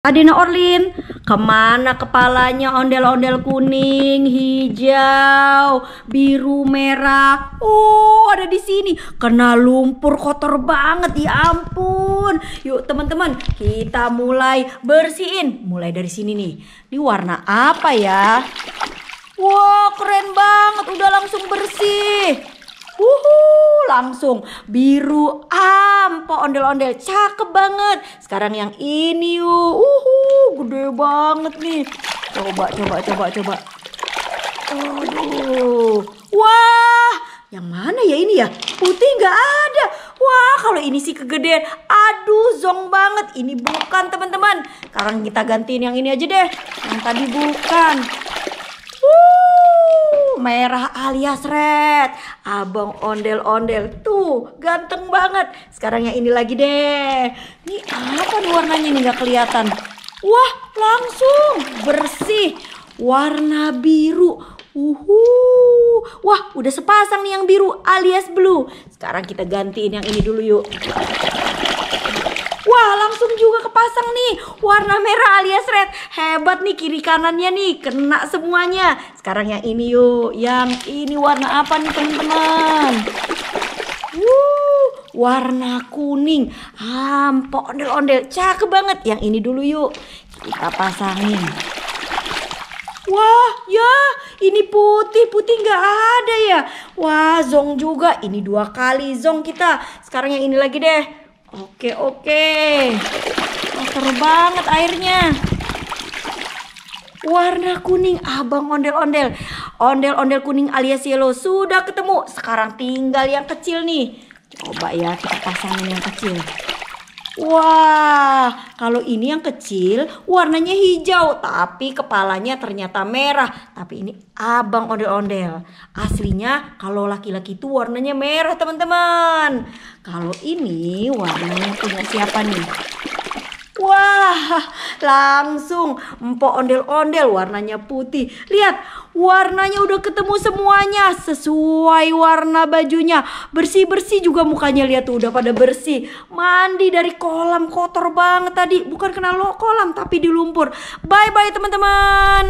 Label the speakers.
Speaker 1: Adina Orlin, kemana kepalanya ondel-ondel kuning, hijau, biru, merah? Oh, ada di sini. Kena lumpur kotor banget, ya ampun. Yuk teman-teman, kita mulai bersihin. Mulai dari sini nih. Di warna apa ya? Wow, keren banget. Udah langsung bersih. Wuhu, langsung biru. Ah, sampo ondel-ondel cakep banget sekarang yang ini yuk uhu gede banget nih coba coba coba coba Aduh. wah yang mana ya ini ya putih nggak ada wah kalau ini sih kegedean aduh zong banget ini bukan teman-teman sekarang kita gantiin yang ini aja deh yang tadi bukan merah alias red. Abang ondel-ondel tuh ganteng banget. Sekarang yang ini lagi deh. Ini apa nih warnanya nih nggak kelihatan? Wah langsung bersih. Warna biru. Uhu, wah udah sepasang nih yang biru alias blue. Sekarang kita gantiin yang ini dulu yuk juga kepasang nih warna merah alias red. Hebat nih kiri kanannya nih kena semuanya. Sekarang yang ini yuk. Yang ini warna apa nih teman-teman? Wuh, warna kuning. Ampok ah, ondel-ondel. Cakep banget. Yang ini dulu yuk. Kita pasangin. Wah, ya, ini putih, putih gak ada ya. Wah, zong juga. Ini dua kali zong kita. Sekarang yang ini lagi deh. Oke, oke. Motor oh, banget airnya. Warna kuning abang ah, ondel-ondel. Ondel-ondel kuning alias yellow sudah ketemu. Sekarang tinggal yang kecil nih. Coba ya kita pasangin yang kecil. Wah, kalau ini yang kecil warnanya hijau tapi kepalanya ternyata merah. Tapi ini abang ondel-ondel. Aslinya kalau laki-laki itu warnanya merah teman-teman. Kalau ini warnanya punya siapa nih? Wah, langsung empok ondel-ondel warnanya putih. Lihat, warnanya udah ketemu semuanya sesuai warna bajunya. Bersih-bersih juga mukanya lihat tuh udah pada bersih. Mandi dari kolam kotor banget tadi, bukan kena lo kolam tapi di lumpur. Bye-bye teman-teman.